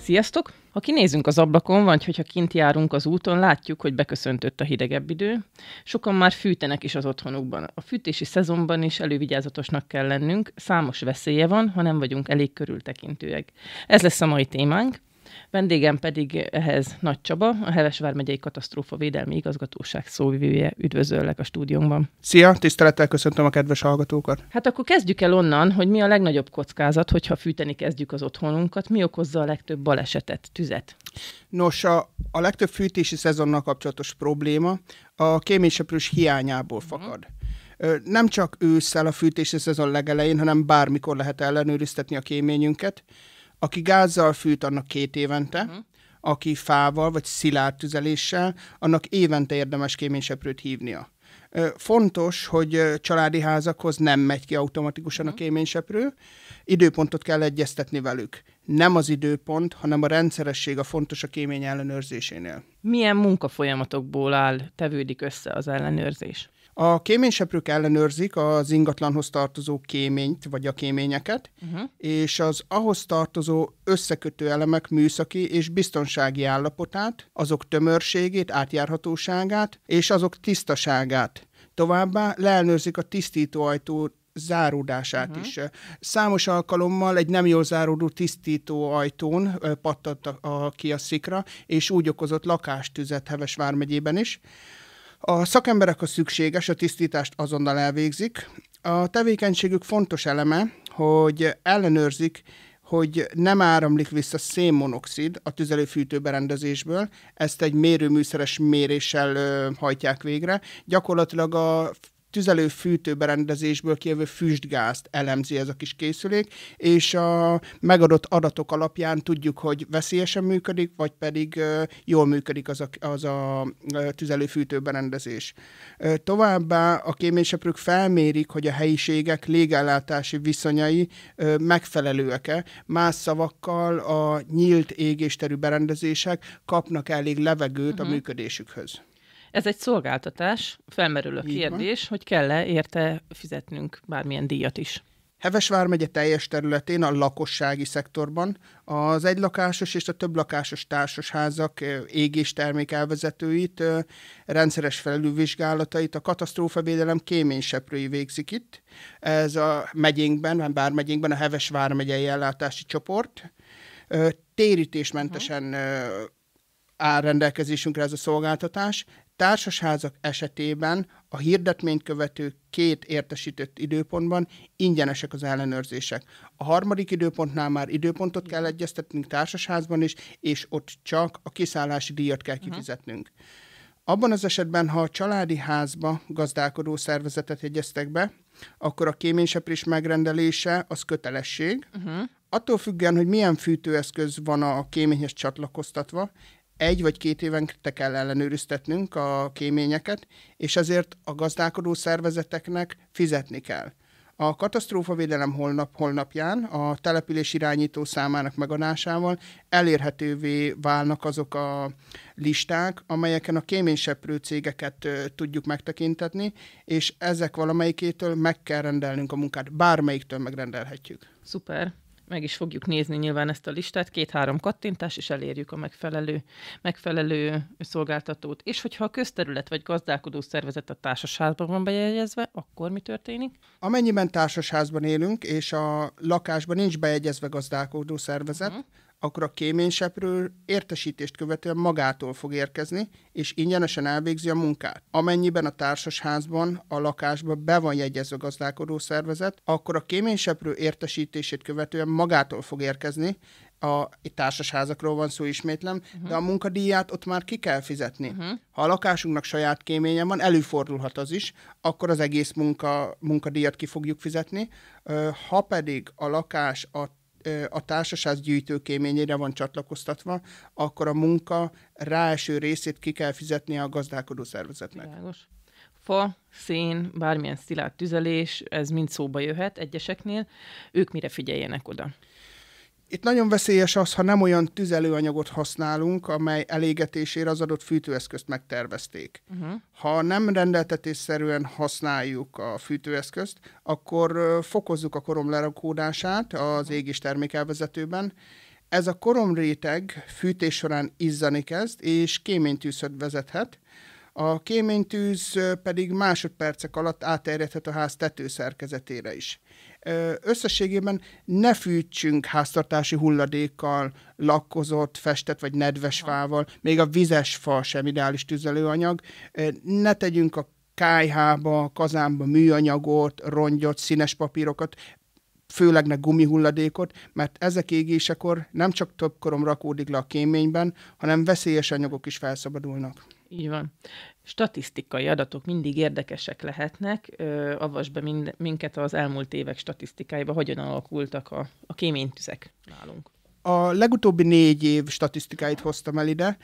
Sziasztok! Ha kinézünk az ablakon, vagy hogyha kint járunk az úton, látjuk, hogy beköszöntött a hidegebb idő. Sokan már fűtenek is az otthonukban. A fűtési szezonban is elővigyázatosnak kell lennünk, számos veszélye van, ha nem vagyunk elég körültekintőek. Ez lesz a mai témánk. Vendégem pedig ehhez Nagy Csaba, a Hevesvár megyei katasztrófa védelmi igazgatóság szóvivője. Üdvözöllek a stúdiónkban. Szia, tisztelettel köszöntöm a kedves hallgatókat. Hát akkor kezdjük el onnan, hogy mi a legnagyobb kockázat, hogyha fűteni kezdjük az otthonunkat, mi okozza a legtöbb balesetet, tüzet? Nos, a, a legtöbb fűtési szezonnal kapcsolatos probléma a kéményseprős hiányából mhm. fakad. Uh-huh nem csak ősszel a fűtési szezon legelején, hanem bármikor lehet ellenőriztetni a kéményünket. Aki gázzal fűt, annak két évente, uh-huh. aki fával vagy szilárd tüzeléssel, annak évente érdemes kéményseprőt hívnia. Fontos, hogy családi házakhoz nem megy ki automatikusan a mhm. kéményseprő, időpontot kell egyeztetni velük. Nem az időpont, hanem a rendszeresség a fontos a kémény ellenőrzésénél. Milyen munkafolyamatokból áll, tevődik össze az ellenőrzés? A kéményseprők ellenőrzik az ingatlanhoz tartozó kéményt, vagy a kéményeket, uh-huh. és az ahhoz tartozó összekötő elemek műszaki és biztonsági állapotát, azok tömörségét, átjárhatóságát és azok tisztaságát. Továbbá leellenőrzik a tisztítóajtó záródását uh-huh. is. Számos alkalommal egy nem jól záródó tisztító ajtón pattant a, ki a szikra, és úgy okozott lakástüzet Heves vármegyében is. A szakemberek a szükséges, a tisztítást azonnal elvégzik. A tevékenységük fontos eleme, hogy ellenőrzik, hogy nem áramlik vissza szénmonoxid a tüzelőfűtő berendezésből, ezt egy mérőműszeres méréssel hajtják végre. Gyakorlatilag a tüzelőfűtőberendezésből kijövő füstgázt elemzi ez a kis készülék, és a megadott adatok alapján tudjuk, hogy veszélyesen működik, vagy pedig jól működik az a, az a tüzelőfűtőberendezés. Továbbá a kéményseprők felmérik, hogy a helyiségek légellátási viszonyai megfelelőek-e. Más szavakkal a nyílt égésterű berendezések kapnak elég levegőt uh-huh. a mhm. működésükhöz. Ez egy szolgáltatás, felmerül a Így kérdés, van. hogy kell-e érte fizetnünk bármilyen díjat is. Heves vármegye teljes területén a lakossági szektorban az egylakásos és a többlakásos társasházak termék elvezetőit, rendszeres felülvizsgálatait a katasztrófavédelem kéményseprői végzik itt. Ez a megyénkben, bár megyénkben a Heves vármegyei ellátási csoport. Térítésmentesen áll rendelkezésünkre ez a szolgáltatás, társasházak esetében a hirdetményt követő két értesített időpontban ingyenesek az ellenőrzések. A harmadik időpontnál már időpontot kell egyeztetnünk társasházban is, és ott csak a kiszállási díjat kell uh-huh. kifizetnünk. Uh-huh. Abban az esetben, ha a családi házba gazdálkodó szervezetet jegyeztek be, akkor a kéményseprés megrendelése az kötelesség. Uh-huh. Attól függően, hogy milyen fűtőeszköz van a kéményhez csatlakoztatva, egy vagy két te kell ellenőriztetnünk a kéményeket, és ezért a gazdálkodó szervezeteknek fizetni kell. A katasztrófavédelem holnap holnapján a település irányító számának megadásával elérhetővé válnak azok a listák, amelyeken a kéményseprő cégeket tudjuk megtekintetni, és ezek valamelyikétől meg kell rendelnünk a munkát, bármelyiktől megrendelhetjük. Szuper meg is fogjuk nézni nyilván ezt a listát, két-három kattintás, és elérjük a megfelelő, megfelelő szolgáltatót. És hogyha a közterület vagy gazdálkodó szervezet a társasházban van bejegyezve, akkor mi történik? Amennyiben társasházban élünk, és a lakásban nincs bejegyezve gazdálkodó szervezet, uh-huh akkor a kéményseprő értesítést követően magától fog érkezni, és ingyenesen elvégzi a munkát. Amennyiben a társasházban, a lakásban be van jegyezve gazdálkodó szervezet, akkor a kéményseprő értesítését követően magától fog érkezni, a itt társasházakról van szó ismétlem, uh-huh. de a munkadíját ott már ki kell fizetni. Uh-huh. Ha a lakásunknak saját kéménye van, előfordulhat az is, akkor az egész munka, munkadíjat ki fogjuk fizetni. Ha pedig a lakás a a társaság gyűjtőkéményére van csatlakoztatva, akkor a munka ráeső részét ki kell fizetni a gazdálkodó szervezetnek. Világos. Fa, szén, bármilyen szilárd tüzelés, ez mind szóba jöhet egyeseknél. Ők mire figyeljenek oda? Itt nagyon veszélyes az, ha nem olyan tüzelőanyagot használunk, amely elégetésére az adott fűtőeszközt megtervezték. Uh-huh. Ha nem rendeltetésszerűen használjuk a fűtőeszközt, akkor fokozzuk a korom lerakódását az uh-huh. égés termékelvezetőben. Ez a koromréteg fűtés során izzani kezd, és kéménytűzhöt vezethet. A kéménytűz pedig másodpercek alatt áterjedhet a ház tetőszerkezetére is. Összességében ne fűtsünk háztartási hulladékkal, lakkozott, festett vagy nedves fával, még a vizes fa sem ideális tüzelőanyag. Ne tegyünk a kájhába, kazánba műanyagot, rongyot, színes papírokat, főleg ne gumihulladékot, mert ezek égésekor nem csak több korom rakódik le a kéményben, hanem veszélyes anyagok is felszabadulnak. Így van. Statisztikai adatok mindig érdekesek lehetnek. Ö, avas be mind, minket az elmúlt évek statisztikáiba, hogyan alakultak a, a kéménytüzek nálunk. A legutóbbi négy év statisztikáit hoztam el ide.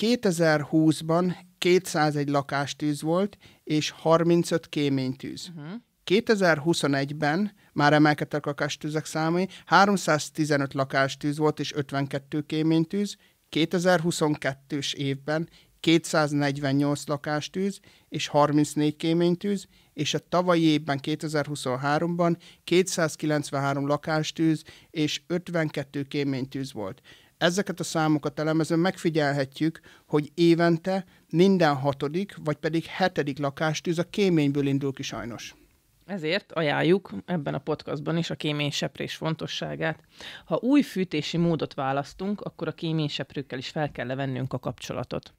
2020-ban 201 lakástűz volt, és 35 kéménytűz. Uh-huh. 2021-ben már emelkedtek a lakástűzek számai, 315 lakástűz volt és 52 kéménytűz, 2022-es évben 248 lakástűz és 34 kéménytűz, és a tavalyi évben 2023-ban 293 lakástűz és 52 kéménytűz volt. Ezeket a számokat elemezve megfigyelhetjük, hogy évente minden hatodik, vagy pedig hetedik lakástűz a kéményből indul ki sajnos. Ezért ajánljuk ebben a podcastban is a kéményseprés fontosságát. Ha új fűtési módot választunk, akkor a kéményseprőkkel is fel kell levennünk a kapcsolatot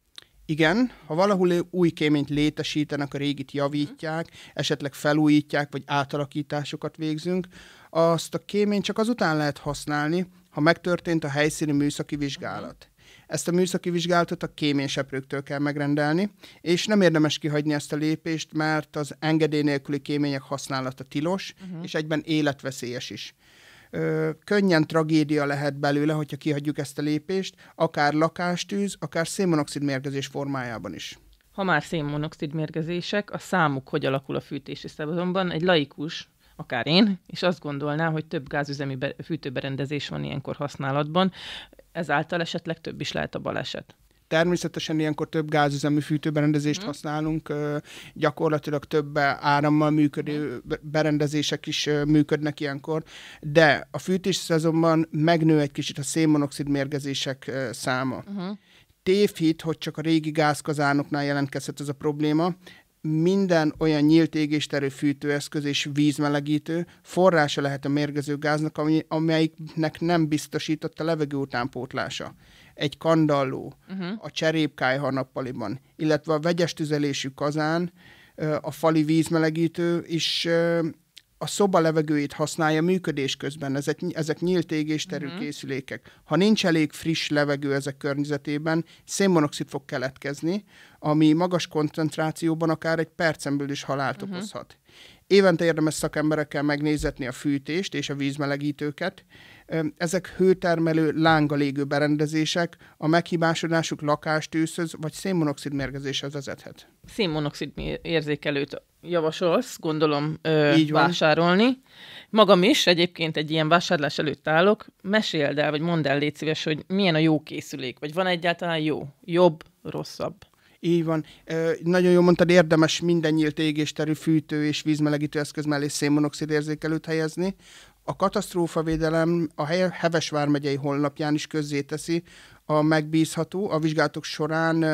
igen, ha valahol új kéményt létesítenek, a régit javítják, esetleg felújítják, vagy átalakításokat végzünk, azt a kéményt csak azután lehet használni, ha megtörtént a helyszíni műszaki vizsgálat. Ezt a műszaki vizsgálatot a kéményseprőktől kell megrendelni, és nem érdemes kihagyni ezt a lépést, mert az engedély nélküli kémények használata tilos, uh-huh. és egyben életveszélyes is ö, könnyen tragédia lehet belőle, hogyha kihagyjuk ezt a lépést, akár lakástűz, akár szénmonoxid mérgezés formájában is. Ha már szénmonoxid mérgezések, a számuk hogy alakul a fűtési szezonban? Egy laikus, akár én, és azt gondolná, hogy több gázüzemi fűtőberendezés van ilyenkor használatban, ezáltal esetleg több is lehet a baleset. Természetesen ilyenkor több gázüzemű fűtőberendezést mm. használunk, gyakorlatilag több árammal működő mhm. berendezések is működnek ilyenkor, de a fűtés szezonban megnő egy kicsit a szénmonoxid mérgezések száma. uh Tévhit, hogy csak a régi gázkazánoknál jelentkezhet ez a probléma, minden olyan nyílt égésterű fűtőeszköz és vízmelegítő forrása lehet a mérgező gáznak, ami, amelyiknek nem biztosított a levegő utánpótlása. Egy kandalló, uh-huh. a cserépkáj nappaliban, illetve a vegyes tüzelésű kazán, a fali vízmelegítő is a szoba levegőjét használja működés közben, ezek, ezek nyílt égésterű uh-huh. készülékek. Ha nincs elég friss levegő ezek környezetében, szénmonoxid fog keletkezni, ami magas koncentrációban akár egy percemből belül is halált uh-huh. okozhat. Évente érdemes szakemberekkel megnézetni a fűtést és a vízmelegítőket. Ezek hőtermelő, lánggal berendezések, a meghibásodásuk lakástűzhöz vagy szénmonoxid mérgezéshez vezethet. Szénmonoxid érzékelőt javasolsz, gondolom, ö, Így vásárolni. Magam is egyébként egy ilyen vásárlás előtt állok. Meséld el, vagy mondd el, légy szíves, hogy milyen a jó készülék, vagy van egyáltalán jó, jobb, rosszabb. Így van. Ö, nagyon jól mondtad, érdemes minden nyílt égésterű fűtő és vízmelegítő eszköz mellé szénmonoxid érzékelőt helyezni. A katasztrófavédelem a Heves vármegyei honlapján is közzéteszi a megbízható, a vizsgálatok során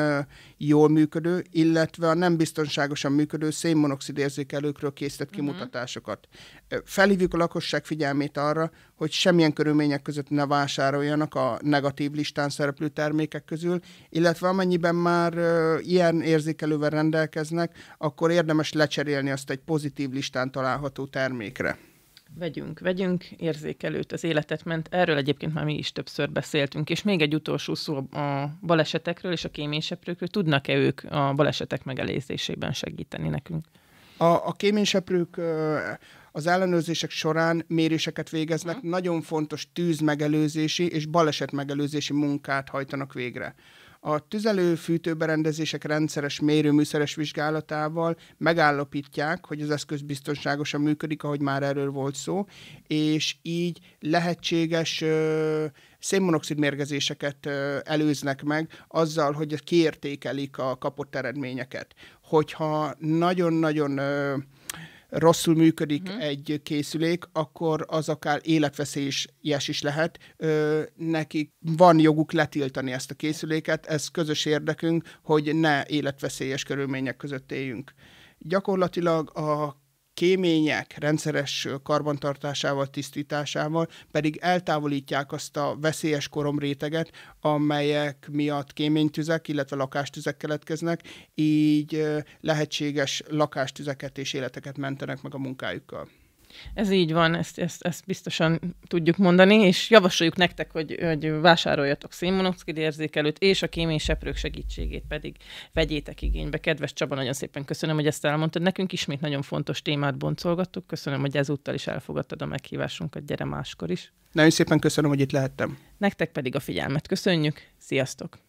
jól működő, illetve a nem biztonságosan működő szénmonoxid érzékelőkről készített uh-huh. kimutatásokat. Felhívjuk a lakosság figyelmét arra, hogy semmilyen körülmények között ne vásároljanak a negatív listán szereplő termékek közül, illetve amennyiben már ilyen érzékelővel rendelkeznek, akkor érdemes lecserélni azt egy pozitív listán található termékre. Vegyünk, vegyünk érzékelőt az életet ment. Erről egyébként már mi is többször beszéltünk, és még egy utolsó szó a balesetekről és a kéményseprőkről. Tudnak-e ők a balesetek megelőzésében segíteni nekünk? A, a kéményseprők az ellenőrzések során méréseket végeznek, nagyon fontos tűz megelőzési és baleset megelőzési munkát hajtanak végre a tüzelőfűtőberendezések rendszeres mérőműszeres vizsgálatával megállapítják, hogy az eszköz biztonságosan működik, ahogy már erről volt szó, és így lehetséges ö, szénmonoxid mérgezéseket előznek meg azzal, hogy kiértékelik a kapott eredményeket. Hogyha nagyon-nagyon rosszul működik uh-huh. egy készülék, akkor az akár életveszélyes is lehet. Ö, nekik van joguk letiltani ezt a készüléket, ez közös érdekünk, hogy ne életveszélyes körülmények között éljünk. Gyakorlatilag a kémények rendszeres karbantartásával, tisztításával pedig eltávolítják azt a veszélyes koromréteget, amelyek miatt kéménytüzek, illetve lakástüzek keletkeznek, így lehetséges lakástüzeket és életeket mentenek meg a munkájukkal. Ez így van, ezt, ezt, ezt biztosan tudjuk mondani, és javasoljuk nektek, hogy, hogy vásároljatok szénmonoxid érzékelőt, és a kémiai seprők segítségét pedig vegyétek igénybe. Kedves Csaba, nagyon szépen köszönöm, hogy ezt elmondtad. Nekünk ismét nagyon fontos témát boncolgattuk. Köszönöm, hogy ezúttal is elfogadtad a meghívásunkat, gyere máskor is. Nagyon szépen köszönöm, hogy itt lehettem. Nektek pedig a figyelmet köszönjük. Sziasztok!